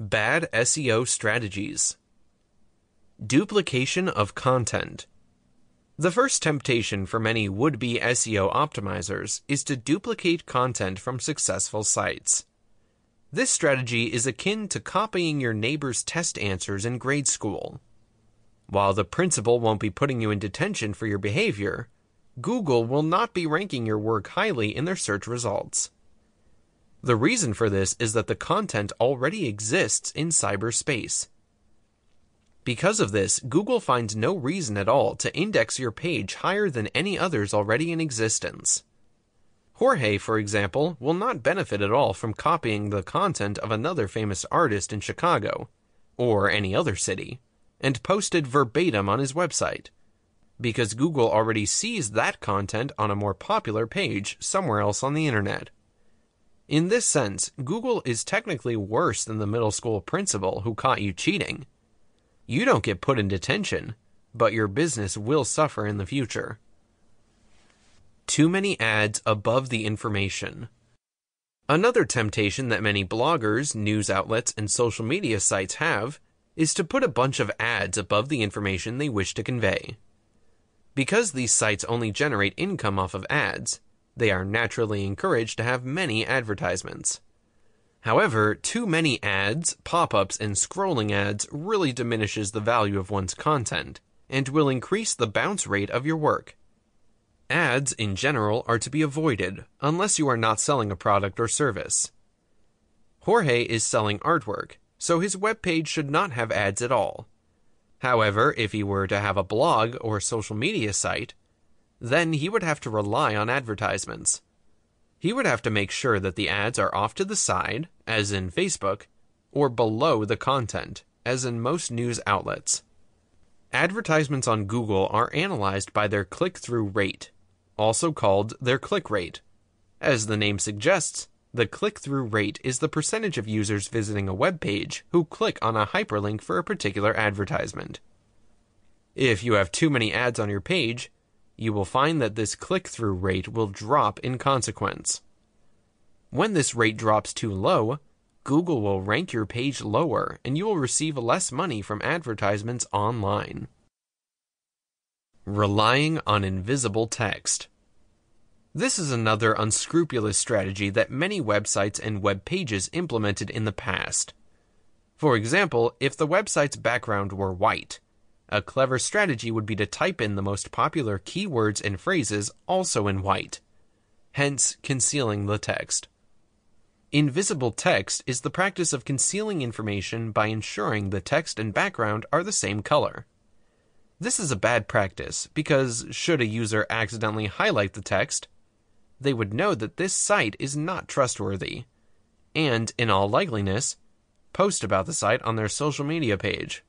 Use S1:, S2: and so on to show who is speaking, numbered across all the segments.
S1: Bad SEO strategies. Duplication of content. The first temptation for many would be SEO optimizers is to duplicate content from successful sites. This strategy is akin to copying your neighbor's test answers in grade school. While the principal won't be putting you in detention for your behavior, Google will not be ranking your work highly in their search results. The reason for this is that the content already exists in cyberspace. Because of this, Google finds no reason at all to index your page higher than any others already in existence. Jorge, for example, will not benefit at all from copying the content of another famous artist in Chicago, or any other city, and posted verbatim on his website, because Google already sees that content on a more popular page somewhere else on the internet. In this sense, Google is technically worse than the middle school principal who caught you cheating. You don't get put in detention, but your business will suffer in the future. Too many ads above the information. Another temptation that many bloggers, news outlets, and social media sites have is to put a bunch of ads above the information they wish to convey. Because these sites only generate income off of ads, they are naturally encouraged to have many advertisements. However, too many ads, pop ups, and scrolling ads really diminishes the value of one's content and will increase the bounce rate of your work. Ads, in general, are to be avoided unless you are not selling a product or service. Jorge is selling artwork, so his webpage should not have ads at all. However, if he were to have a blog or social media site, then he would have to rely on advertisements. He would have to make sure that the ads are off to the side, as in Facebook, or below the content, as in most news outlets. Advertisements on Google are analyzed by their click through rate, also called their click rate. As the name suggests, the click through rate is the percentage of users visiting a web page who click on a hyperlink for a particular advertisement. If you have too many ads on your page, you will find that this click-through rate will drop in consequence. When this rate drops too low, Google will rank your page lower and you will receive less money from advertisements online. Relying on invisible text. This is another unscrupulous strategy that many websites and web pages implemented in the past. For example, if the website's background were white, a clever strategy would be to type in the most popular keywords and phrases also in white, hence concealing the text. Invisible text is the practice of concealing information by ensuring the text and background are the same color. This is a bad practice because, should a user accidentally highlight the text, they would know that this site is not trustworthy, and, in all likeliness, post about the site on their social media page.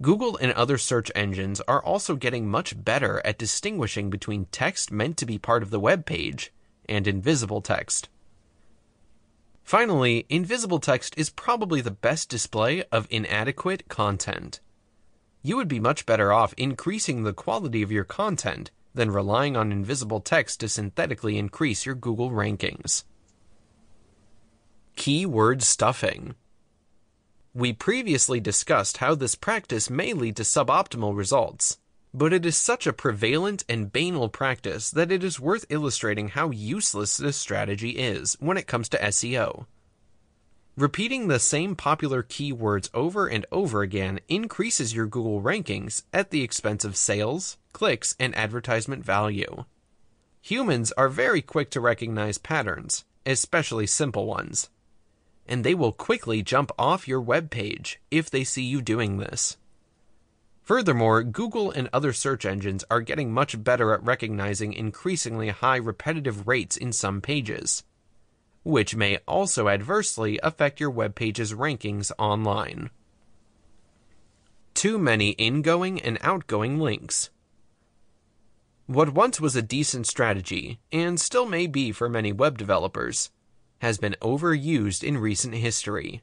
S1: Google and other search engines are also getting much better at distinguishing between text meant to be part of the web page and invisible text. Finally, invisible text is probably the best display of inadequate content. You would be much better off increasing the quality of your content than relying on invisible text to synthetically increase your Google rankings. Keyword stuffing. We previously discussed how this practice may lead to suboptimal results, but it is such a prevalent and banal practice that it is worth illustrating how useless this strategy is when it comes to SEO. Repeating the same popular keywords over and over again increases your Google rankings at the expense of sales, clicks, and advertisement value. Humans are very quick to recognize patterns, especially simple ones and they will quickly jump off your web page if they see you doing this. Furthermore, Google and other search engines are getting much better at recognizing increasingly high repetitive rates in some pages, which may also adversely affect your web page's rankings online. Too many ingoing and outgoing links. What once was a decent strategy, and still may be for many web developers, has been overused in recent history.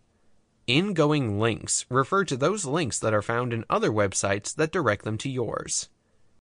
S1: Ingoing links refer to those links that are found in other websites that direct them to yours.